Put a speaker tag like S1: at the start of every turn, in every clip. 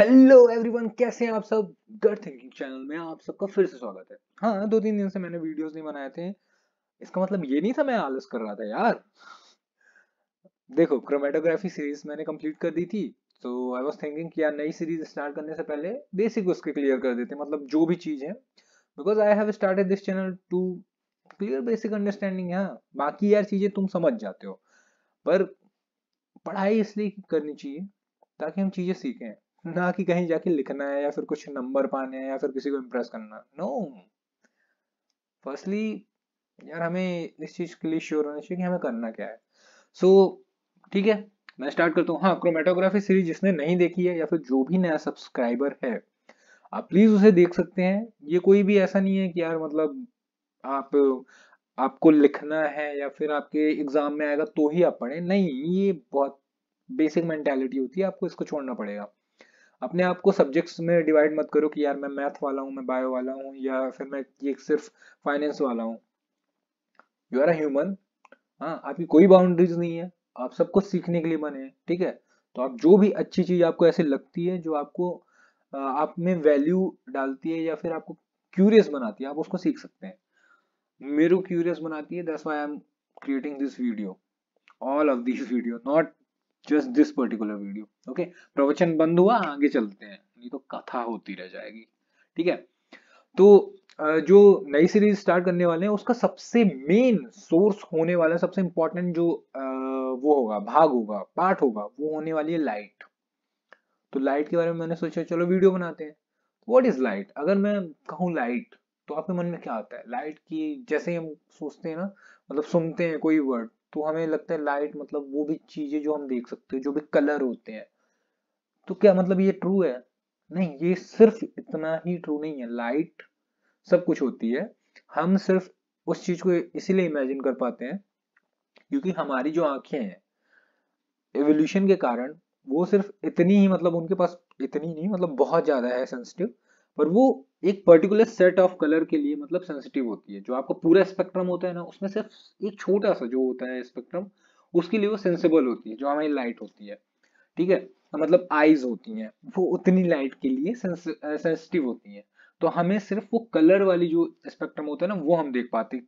S1: hello everyone कैसे हैं आप सब गर थिंकिंग चैनल में आप सबका फिर से स्वागत है हाँ दो तीन दिन से मैंने वीडियोस नहीं बनाए थे इसका मतलब ये नहीं था मैं आलस कर रहा था यार देखो क्रोमेटोग्राफी सीरीज मैंने कंप्लीट कर दी थी तो आई वाज थिंकिंग कि यार नई सीरीज स्टार्ट करने से पहले बेसिक उसके क्लियर कर देते मतलब जो भी चीज़ है because I have started this channel to clear basic understanding हाँ बाकी यार चीज़ें तुम समझ जाते हो पर पढ़ाई इसलिए करनी चाहिए ताकि हम चीज़ें सीखें ना कि कहीं जाके लिखना है या फिर कुछ नंबर पाने हैं या फिर किसी को इम्प्रेस करना नो फर्स्टली यार हमें इस चीज के लिए श्योर होना चाहिए कि हमें करना क्या है सो so, ठीक है मैं स्टार्ट करता हूँ हाँ क्रोमेटोग्राफी सीरीज जिसने नहीं देखी है या फिर जो भी नया सब्सक्राइबर है आप प्लीज उसे देख सकते हैं ये कोई भी ऐसा नहीं है कि यार मतलब आप आपको लिखना है या फिर आपके एग्जाम में आएगा तो ही आप पढ़े नहीं ये बहुत बेसिक मेंटेलिटी होती है आपको इसको छोड़ना पड़ेगा अपने आप को सब्जेक्ट्स में डिवाइड मत करो कि यार मैं मैथ वाला हूँ मैं बायो वाला हूँ या फिर मैं ये सिर्फ फाइनेंस वाला हूँ यू आर ह्यूमन हाँ आपकी कोई बाउंड्रीज नहीं है आप सब कुछ सीखने के लिए बने हैं ठीक है तो आप जो भी अच्छी चीज आपको ऐसे लगती है जो आपको आप में वैल्यू डालती है या फिर आपको क्यूरियस बनाती है आप उसको सीख सकते हैं मेरे को क्यूरियस बनाती है that's why I am creating this video all of this video not just this particular video okay प्रवचन बंद हुआ आगे चलते हैं नहीं तो कथा होती रह जाएगी ठीक है तो जो नई सीरीज स्टार्ट करने वाले हैं उसका सबसे मेन सोर्स होने वाला सबसे इंपॉर्टेंट जो वो होगा भाग होगा पार्ट होगा वो होने वाली है लाइट तो लाइट के बारे में मैंने सोचा चलो वीडियो बनाते हैं व्हाट इज लाइट अगर मैं कहूँ लाइट तो आपके मन में क्या आता है लाइट की जैसे हम सोचते हैं ना मतलब सुनते हैं कोई वर्ड तो हमें लगता है लाइट मतलब वो भी चीजें जो हम देख सकते हैं जो भी कलर होते हैं तो क्या मतलब ये ट्रू है नहीं ये सिर्फ इतना ही ट्रू नहीं है लाइट सब कुछ होती है हम सिर्फ उस चीज को इसीलिए इमेजिन कर पाते हैं क्योंकि हमारी जो आंखें हैं एवोल्यूशन के कारण वो सिर्फ इतनी ही मतलब उनके पास इतनी नहीं मतलब बहुत ज्यादा है सेंसिटिव और वो एक पर्टिकुलर सेट ऑफ कलर के लिए मतलब सेंसिटिव होती है जो आपका पूरा स्पेक्ट्रम होता है ना उसमें सिर्फ एक छोटा सा जो होता है स्पेक्ट्रम उसके लिए वो सेंसिबल होती है जो हमारी लाइट होती है ठीक है तो मतलब आईज होती हैं वो उतनी लाइट के लिए सेंसिटिव होती हैं तो हमें सिर्फ वो कलर वाली जो स्पेक्ट्रम होता है ना वो हम देख पाते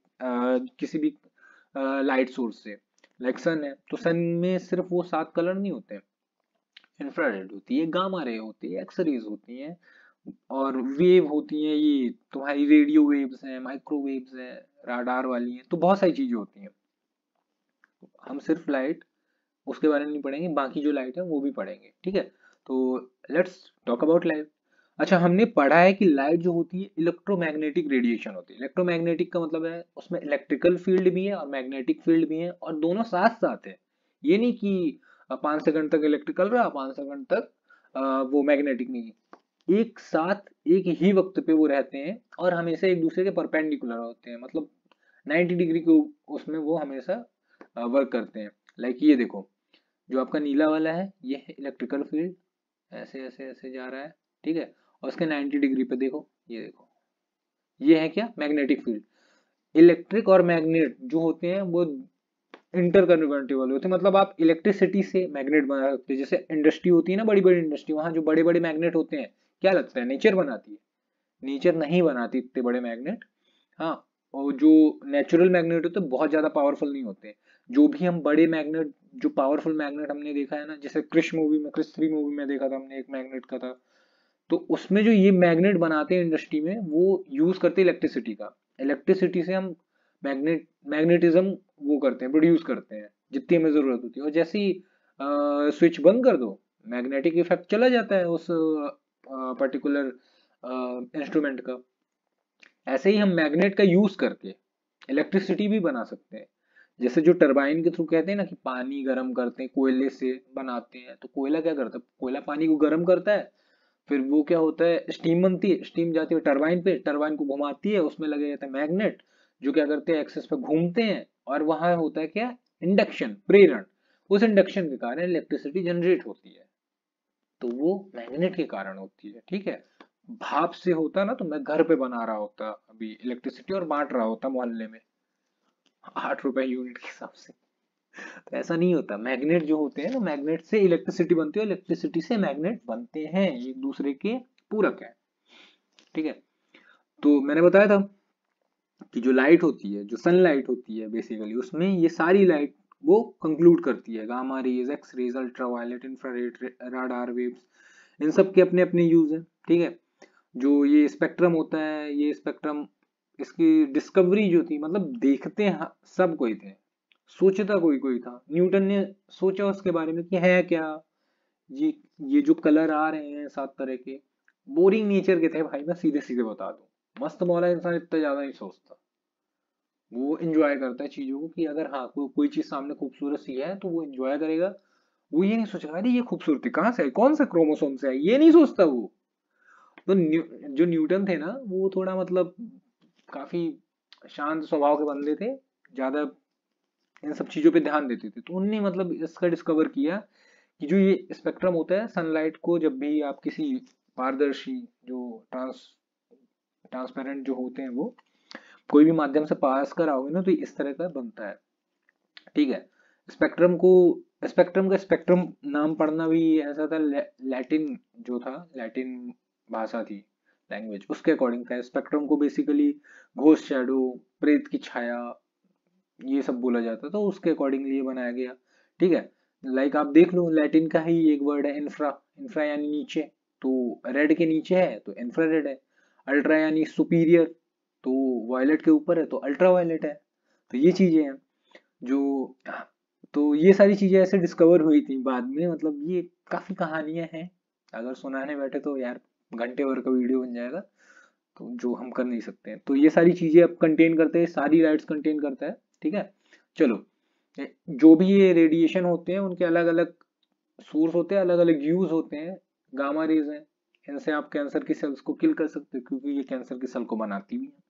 S1: किसी भी लाइट सोर्स से लाइक सन है तो सन में सिर्फ वो सात कलर नहीं होते इंफ्रारेड होती है गामा रे होती है एक्सरेज होती है और वेव होती हैं ये तुम्हारी रेडियो वेव्स हैं माइक्रोवेव्स हैं राडार वाली हैं तो बहुत सारी चीज़ें होती हैं हम सिर्फ लाइट उसके बारे में नहीं पढ़ेंगे बाकी जो लाइट है वो भी पढ़ेंगे ठीक है तो लेट्स टॉक अबाउट लाइट अच्छा हमने पढ़ा है कि लाइट जो होती है इलेक्ट्रोमैग्नेटिक रेडिएशन होती है इलेक्ट्रोमैग्नेटिक का मतलब है उसमें इलेक्ट्रिकल फील्ड भी है और मैग्नेटिक फील्ड भी है और दोनों साथ साथ है ये नहीं कि पाँच सेकंड तक इलेक्ट्रिकल रहा पाँच सेकंड तक वो मैग्नेटिक नहीं एक साथ एक ही वक्त पे वो रहते हैं और हमेशा एक दूसरे के परपेंडिकुलर होते हैं मतलब 90 डिग्री के उसमें वो हमेशा वर्क करते हैं
S2: लाइक ये देखो
S1: जो आपका नीला वाला है ये है इलेक्ट्रिकल फील्ड ऐसे ऐसे ऐसे जा रहा है ठीक है और उसके 90 डिग्री पे देखो ये देखो ये है क्या मैग्नेटिक फील्ड इलेक्ट्रिक और मैग्नेट जो होते हैं वो इंटर होते हैं मतलब आप इलेक्ट्रिसिटी से मैग्नेट बना सकते हैं जैसे इंडस्ट्री होती है ना बड़ी बड़ी इंडस्ट्री वहां जो बड़े बड़े मैग्नेट होते हैं क्या लगता है नेचर बनाती है नेचर नहीं बनाती इतने बड़े मैग्नेट हाँ और जो नेचुरल मैग्नेट होते हैं बहुत ज्यादा पावरफुल नहीं होते जो भी हम बड़े मैग्नेट जो पावरफुल मैग्नेट हमने देखा है ना जैसे क्रिश मूवी में क्रिश थ्री मूवी में देखा था हमने एक मैग्नेट का था तो उसमें जो ये मैग्नेट बनाते हैं इंडस्ट्री में वो यूज करते हैं इलेक्ट्रिसिटी का इलेक्ट्रिसिटी से हम मैग्नेट मैग्नेटिज्म वो करते हैं प्रोड्यूस करते हैं जितनी हमें जरूरत होती है और जैसे ही स्विच बंद कर दो मैग्नेटिक इफेक्ट चला जाता है उस पर्टिकुलर इंस्ट्रूमेंट uh, का ऐसे ही हम मैग्नेट का यूज करके इलेक्ट्रिसिटी भी बना सकते हैं जैसे जो टरबाइन के थ्रू कहते हैं ना कि पानी गर्म करते हैं कोयले से बनाते हैं तो कोयला क्या करता है कोयला पानी को गर्म करता है फिर वो क्या होता है स्टीम बनती है स्टीम जाती है टरबाइन पे टरबाइन को घुमाती है उसमें लगे जाते है मैग्नेट जो क्या करते हैं एक्सेस पे घूमते हैं और वहां होता है क्या इंडक्शन प्रेरण उस इंडक्शन के कारण इलेक्ट्रिसिटी जनरेट होती है तो वो मैग्नेट के कारण होती है ठीक है भाप से होता ना तो मैं घर पे बना रहा होता अभी इलेक्ट्रिसिटी और बांट रहा होता मोहल्ले में आठ रुपए यूनिट के हिसाब से तो ऐसा नहीं होता मैग्नेट जो होते हैं ना मैग्नेट से इलेक्ट्रिसिटी बनती है इलेक्ट्रिसिटी से मैग्नेट बनते हैं एक दूसरे के पूरक है ठीक है तो मैंने बताया था कि जो लाइट होती है जो सनलाइट होती है बेसिकली उसमें ये सारी लाइट वो कंक्लूड करती है gamma rays X rays ultraviolet infrared radar waves इन सब के अपने अपने यूज हैं ठीक है जो ये स्पेक्ट्रम होता है ये स्पेक्ट्रम इसकी डिस्कवरी जो थी मतलब देखते हैं सब कोई थे सोचता तो कोई कोई था न्यूटन ने सोचा उसके बारे में कि है क्या ये ये जो कलर आ रहे हैं सात तरह के बोरिंग नेचर के थे भाई मैं सीधे सीधे बता दूं मस्त मौला इंसान इतना ज्यादा नहीं सोचता वो इंजॉय करता है चीज़ों को कि अगर हाँ को, कोई चीज़ सामने खूबसूरत सी है तो वो इंजॉय करेगा वो ये नहीं सोचेगा अरे ये खूबसूरती कहाँ से है कौन सा क्रोमोसोम से है ये नहीं सोचता वो तो न्यू, जो न्यूटन थे ना वो थोड़ा मतलब काफ़ी शांत स्वभाव के बंदे थे ज़्यादा इन सब चीज़ों पे ध्यान देते थे तो उनने मतलब इसका डिस्कवर किया कि जो ये स्पेक्ट्रम होता है सनलाइट को जब भी आप किसी पारदर्शी जो ट्रांस ट्रांसपेरेंट जो होते हैं वो कोई भी माध्यम से पास कराओगे ना तो इस तरह का बनता है ठीक है स्पेक्ट्रम को स्पेक्ट्रम का स्पेक्ट्रम नाम पढ़ना भी ऐसा था लैटिन ले, जो था लैटिन भाषा थी लैंग्वेज उसके अकॉर्डिंग था स्पेक्ट्रम को बेसिकली घोष शैडो प्रेत की छाया ये सब बोला जाता था उसके अकॉर्डिंगली ये बनाया गया ठीक है लाइक आप देख लो लैटिन का ही एक वर्ड है इंफ्रा इंफ्रा यानी नीचे तो रेड के नीचे है तो इंफ्रा रेड है अल्ट्रा यानी सुपीरियर तो वायलेट के ऊपर है तो अल्ट्रा वायलेट है तो ये चीज़ें हैं जो तो ये सारी चीज़ें ऐसे डिस्कवर हुई थी बाद में मतलब ये काफ़ी कहानियां हैं अगर सुनाने बैठे तो यार घंटे भर का वीडियो बन जाएगा तो जो हम कर नहीं सकते हैं तो ये सारी चीज़ें अब कंटेन करते हैं सारी राइट्स कंटेन करता है ठीक है चलो जो भी ये रेडिएशन होते हैं उनके अलग अलग सोर्स होते हैं अलग अलग यूज होते हैं गामा रेज हैं इनसे आप कैंसर की सेल्स को किल कर सकते हैं क्योंकि ये कैंसर की सेल को बनाती भी है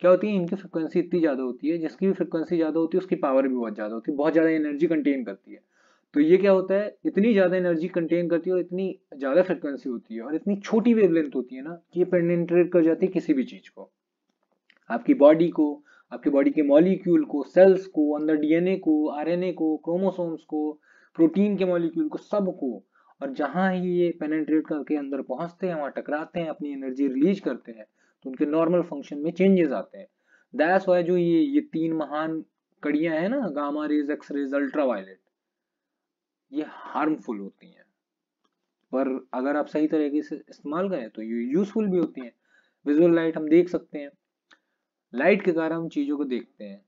S1: क्या होती है इनकी फ्रिक्वेंसी इतनी ज़्यादा होती है जिसकी भी फ्रिक्वेंसी ज़्यादा होती है उसकी पावर भी बहुत ज़्यादा होती है बहुत ज़्यादा एनर्जी कंटेन करती है तो ये क्या होता है इतनी ज़्यादा एनर्जी कंटेन करती है और इतनी ज़्यादा फ्रिक्वेंसी होती है और इतनी छोटी वेवलेंथ होती है ना कि ये पेनिट्रेट कर जाती है किसी भी चीज़ को आपकी बॉडी को आपकी बॉडी के मॉलिक्यूल को सेल्स को अंदर डीएनए को आरएनए को क्रोमोसोम्स को प्रोटीन के मॉलिक्यूल को सब को और जहाँ ही ये पेनेट्रेट करके अंदर पहुंचते हैं वहाँ टकराते हैं अपनी एनर्जी रिलीज करते हैं तो उनके नॉर्मल फंक्शन में चेंजेस आते हैं दैस वाई जो ये ये तीन महान कड़ियां हैं ना gamma rays X rays ultra violet ये हार्मफुल होती हैं पर अगर आप सही तरीके से इस्तेमाल करें तो ये यूजफुल भी होती हैं विजुअल लाइट हम देख सकते हैं लाइट के कारण हम चीज़ों को देखते हैं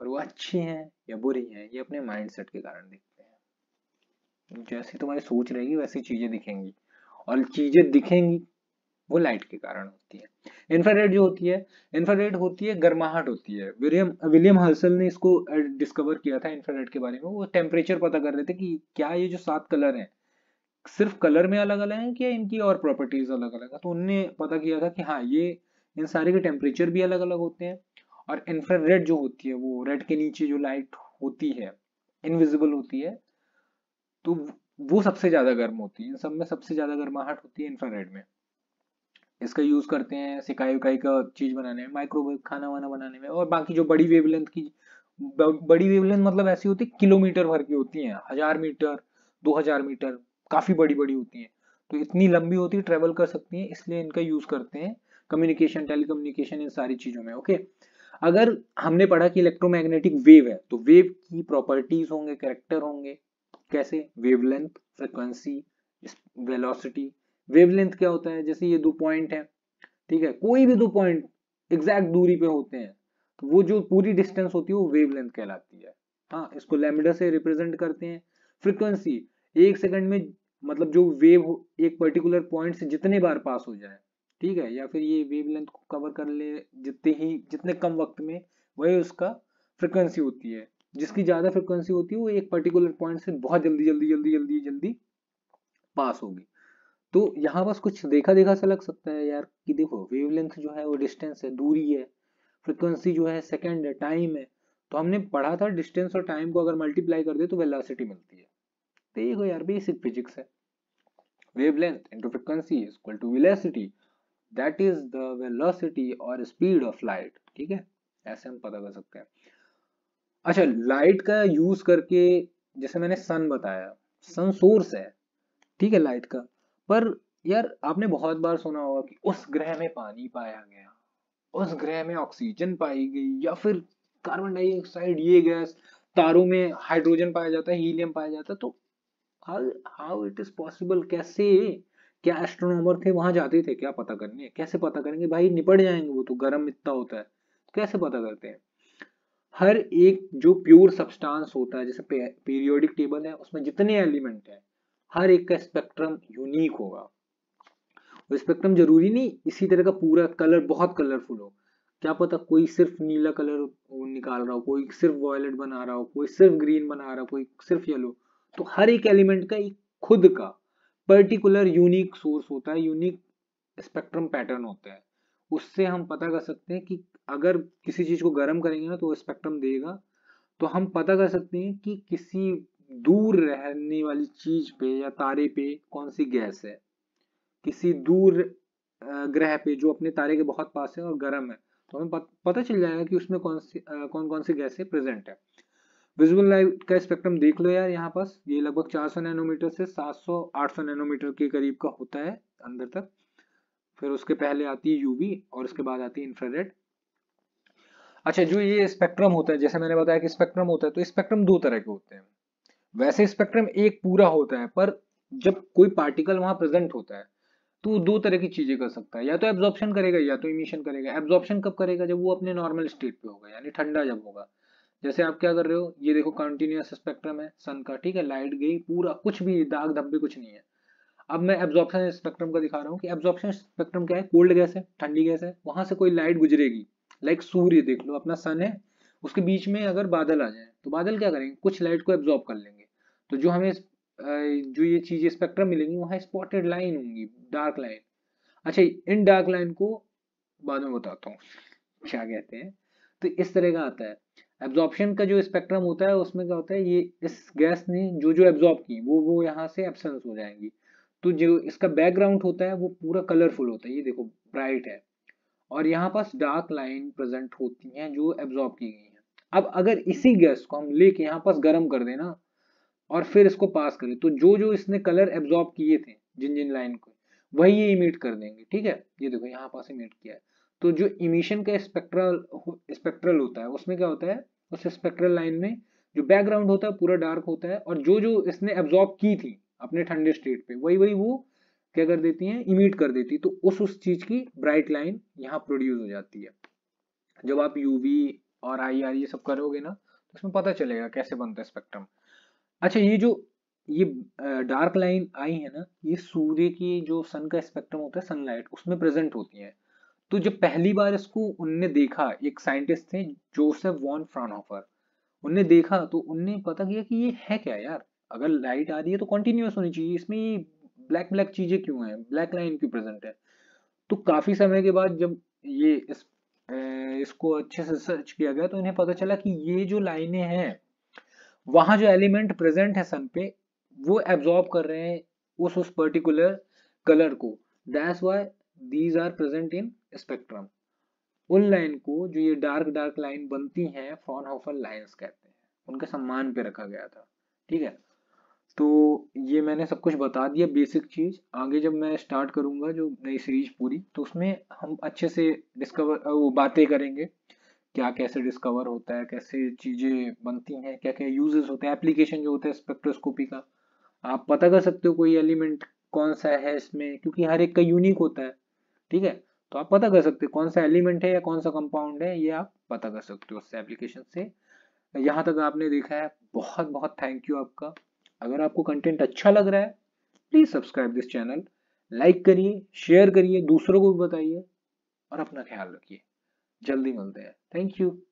S1: पर वो अच्छी हैं या बुरी हैं ये अपने माइंड सेट के कारण देखते हैं जैसी तुम्हारी सोच रहेगी वैसी चीज़ें दिखेंगी और चीज़ें दिखेंगी वो लाइट के कारण होती है इंफ्रारेड जो होती है इंफ्रारेड होती है गर्माहट होती है विलियम विलियम हर्सल ने इसको डिस्कवर किया था इंफ्रारेड के बारे में वो टेम्परेचर पता कर रहे थे कि क्या ये जो सात कलर है सिर्फ कलर में अलग अलग है क्या इनकी और प्रॉपर्टीज अलग अलग है तो उनने पता किया था कि हाँ ये इन सारे के टेम्परेचर भी अलग अलग होते हैं और इंफ्रारेड जो होती है वो रेड के नीचे जो लाइट होती है इनविजिबल होती है तो वो सबसे ज्यादा गर्म होती है इन सब में सबसे ज्यादा गर्माहट होती है इंफ्रारेड में इसका यूज़ करते हैं सिकाई उकाई का चीज़ बनाने में माइक्रोवेव खाना वाना बनाने में और बाकी जो बड़ी वेवलेंथ की बड़ी वेवलेंथ मतलब ऐसी होती है किलोमीटर भर की होती है हज़ार मीटर दो हज़ार मीटर काफ़ी बड़ी बड़ी होती हैं तो इतनी लंबी होती है ट्रेवल कर सकती हैं इसलिए इनका यूज़ करते हैं कम्युनिकेशन टेलीकम्युनिकेशन इन सारी चीज़ों में ओके अगर हमने पढ़ा कि इलेक्ट्रोमैग्नेटिक वेव है तो वेव की प्रॉपर्टीज होंगे कैरेक्टर होंगे कैसे वेवलेंथ फ्रिक्वेंसी वेलोसिटी वेवलेंथ क्या होता है जैसे ये दो पॉइंट है ठीक है कोई भी दो पॉइंट एग्जैक्ट दूरी पे होते हैं तो वो जो पूरी डिस्टेंस होती है वो वेवलेंथ कहलाती है हाँ इसको लेमडा से रिप्रेजेंट करते हैं फ्रिक्वेंसी एक सेकंड में मतलब जो वेव एक पर्टिकुलर पॉइंट से जितने बार पास हो जाए ठीक है या फिर ये वेव को कवर कर ले जितने ही जितने कम वक्त में वही उसका फ्रिक्वेंसी होती है जिसकी ज्यादा फ्रिक्वेंसी होती है वो एक पर्टिकुलर पॉइंट से बहुत जल्दी जल्दी जल्दी जल्दी जल्दी पास होगी तो यहाँ बस कुछ देखा देखा सा लग सकता है यार कि देखो वेवलेंथ जो है वो डिस्टेंस है दूरी है फ्रिक्वेंसी जो है सेकेंड है टाइम है तो हमने पढ़ा था डिस्टेंस और टाइम को अगर मल्टीप्लाई कर दे तो वेलासिटी मिलती है देखो तो यार बेसिक फिजिक्स है wavelength into frequency is equal to velocity that is the velocity और स्पीड ऑफ लाइट ठीक है ऐसे हम पता कर सकते हैं अच्छा लाइट का यूज करके जैसे मैंने सन बताया सन सोर्स है ठीक है लाइट का पर यार आपने बहुत बार सुना होगा कि उस ग्रह में पानी पाया गया उस ग्रह में ऑक्सीजन पाई गई या फिर कार्बन डाइऑक्साइड ये गैस तारों में हाइड्रोजन पाया जाता है हीलियम पाया जाता है तो how how it is possible कैसे क्या एस्ट्रोनॉमर थे वहां जाते थे क्या पता करने कैसे पता करेंगे भाई निपट जाएंगे वो तो गर्म इतना होता है तो कैसे पता करते हैं हर एक जो प्योर सब्सटेंस होता है जैसे पीरियोडिक टेबल है उसमें जितने एलिमेंट हैं हर एक का स्पेक्ट्रम यूनिक होगा स्पेक्ट्रम जरूरी नहीं इसी तरह का पूरा कलर बहुत कलरफुल हो क्या पता कोई सिर्फ नीला कलर निकाल रहा हो कोई सिर्फ वॉयलेट बना रहा हो कोई सिर्फ ग्रीन बना रहा हो कोई सिर्फ येलो तो हर एक एलिमेंट का एक खुद का पर्टिकुलर यूनिक सोर्स होता है यूनिक स्पेक्ट्रम पैटर्न होता है उससे हम पता कर सकते हैं कि अगर किसी चीज को गर्म करेंगे ना तो स्पेक्ट्रम देगा तो हम पता कर सकते हैं कि किसी दूर रहने वाली चीज पे या तारे पे कौन सी गैस है किसी दूर ग्रह पे जो अपने तारे के बहुत पास है और गर्म है तो हमें पता चल जाएगा कि उसमें कौन सी कौन कौन सी गैसें प्रेजेंट है विजुअल लाइट का स्पेक्ट्रम देख लो यार यहाँ पास ये लगभग 400 नैनोमीटर से 700-800 नैनोमीटर के करीब का होता है अंदर तक फिर उसके पहले आती है यूवी और उसके बाद आती है इंफ्रारेड अच्छा जो ये स्पेक्ट्रम होता है जैसे मैंने बताया कि स्पेक्ट्रम होता है तो स्पेक्ट्रम दो तरह के होते हैं वैसे स्पेक्ट्रम एक पूरा होता है पर जब कोई पार्टिकल वहां प्रेजेंट होता है तो दो तरह की चीजें कर सकता है या तो एब्जॉर्प्शन करेगा या तो इमिशन करेगा एब्जॉर्प्शन कब करेगा जब वो अपने नॉर्मल स्टेट पे होगा यानी ठंडा जब होगा जैसे आप क्या कर रहे हो ये देखो कंटिन्यूस स्पेक्ट्रम है सन का ठीक है लाइट गई पूरा कुछ भी दाग धब्बे कुछ नहीं है अब मैं एब्जॉर्प्शन स्पेक्ट्रम का दिखा रहा हूँ कि एब्जॉर्प्शन स्पेक्ट्रम क्या है कोल्ड गैस है ठंडी गैस है वहां से कोई लाइट गुजरेगी लाइक सूर्य देख लो अपना सन है उसके बीच में अगर बादल आ जाए तो बादल क्या करेंगे कुछ लाइट को एब्जॉर्ब कर लेंगे तो जो हमें जो ये चीजें स्पेक्ट्रम मिलेंगी है स्पॉटेड लाइन होंगी डार्क लाइन अच्छा इन डार्क लाइन को बाद में बताता हूँ क्या कहते हैं तो इस तरह का आता है एब्जॉर्प्शन का जो स्पेक्ट्रम होता है उसमें क्या होता है ये इस गैस ने जो जो एब्जॉर्ब की वो वो यहाँ से एब्सेंस हो जाएंगी तो जो इसका बैकग्राउंड होता है वो पूरा कलरफुल होता है ये देखो ब्राइट है और यहाँ पास डार्क लाइन प्रेजेंट होती हैं जो एब्जॉर्ब की गई हैं अब अगर इसी गैस को हम लेके यहाँ पास गर्म कर देना और फिर इसको पास करें तो जो जो इसने कलर एब्जॉर्ब किए थे जिन जिन लाइन को वही ये इमिट कर देंगे ठीक है ये देखो यहाँ पास इमिट किया है तो जो इमिशन का स्पेक्ट्रल स्पेक्ट्रल होता है उसमें क्या होता है उस स्पेक्ट्रल लाइन में जो बैकग्राउंड होता है पूरा डार्क होता है और जो जो इसने एब्जॉर्ब की थी अपने ठंडे स्टेट पे वही वही वो क्या कर देती है इमिट कर देती तो उस उस चीज की ब्राइट लाइन यहाँ प्रोड्यूस हो जाती है जब आप यूवी और आई आर ये सब करोगे ना तो उसमें पता चलेगा कैसे बनता है स्पेक्ट्रम अच्छा ये जो ये डार्क लाइन आई है ना ये सूर्य की जो सन का स्पेक्ट्रम होता है सनलाइट उसमें प्रेजेंट होती है तो जब पहली बार इसको उनने देखा एक साइंटिस्ट थे जोसेफ वॉन फ्रानहोफर उनने देखा तो उनने पता किया कि ये है क्या यार अगर लाइट आ रही है तो कंटिन्यूस होनी चाहिए इसमें ये ब्लैक ब्लैक चीजें क्यों हैं ब्लैक लाइन क्यों प्रेजेंट है तो काफी समय के बाद जब ये इस इसको अच्छे से सर्च किया गया तो इन्हें पता चला कि ये जो लाइनें हैं वहां जो एलिमेंट प्रेजेंट है सन पे वो एब्जॉर्ब कर रहे हैं उस उस पर्टिकुलर कलर को that's why these are present in spectrum उन लाइन को जो ये डार्क डार्क लाइन बनती हैं फ्रॉनहोफर लाइंस कहते हैं उनके सम्मान पे रखा गया था ठीक है तो ये मैंने सब कुछ बता दिया बेसिक चीज आगे जब मैं स्टार्ट करूंगा जो नई सीरीज पूरी तो उसमें हम अच्छे से डिस्कवर वो बातें करेंगे क्या कैसे डिस्कवर होता है कैसे चीज़ें बनती हैं क्या क्या यूजेस होते हैं एप्लीकेशन जो होता है स्पेक्ट्रोस्कोपी का आप पता कर सकते हो कोई एलिमेंट कौन सा है इसमें क्योंकि हर एक का यूनिक होता है ठीक है तो आप पता कर सकते हो कौन सा एलिमेंट है या कौन सा कंपाउंड है ये आप पता कर सकते हो उससे एप्लीकेशन से यहाँ तक आपने देखा है बहुत बहुत थैंक यू आपका अगर आपको कंटेंट अच्छा लग रहा है please subscribe this channel like करिए शेयर करिए दूसरों को भी बताइए और अपना ख्याल रखिए जल्दी मिलते हैं थैंक यू